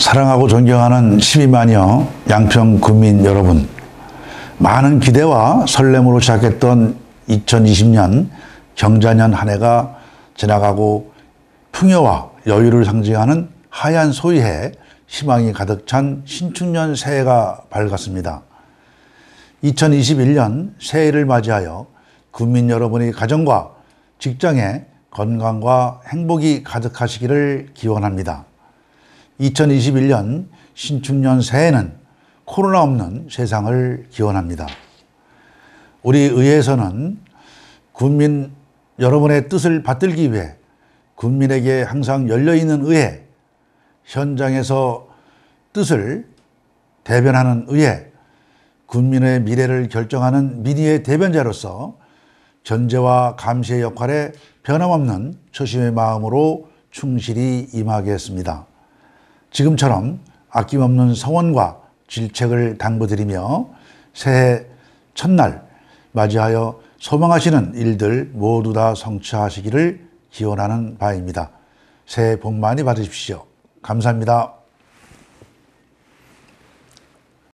사랑하고 존경하는 12만여 양평 군민 여러분, 많은 기대와 설렘으로 시작했던 2020년 경자년 한 해가 지나가고 풍요와 여유를 상징하는 하얀 소위해 희망이 가득 찬 신축년 새해가 밝았습니다. 2021년 새해를 맞이하여 군민 여러분의 가정과 직장에 건강과 행복이 가득하시기를 기원합니다. 2021년 신축년 새해는 코로나 없는 세상을 기원합니다. 우리 의회에서는 국민 여러분의 뜻을 받들기 위해 국민에게 항상 열려있는 의회, 현장에서 뜻을 대변하는 의회, 국민의 미래를 결정하는 민의의 대변자로서 전제와 감시의 역할에 변함없는 초심의 마음으로 충실히 임하겠습니다. 지금처럼 아낌없는 성원과 질책을 당부드리며 새해 첫날 맞이하여 소망하시는 일들 모두 다 성취하시기를 기원하는 바입니다. 새해 복 많이 받으십시오. 감사합니다.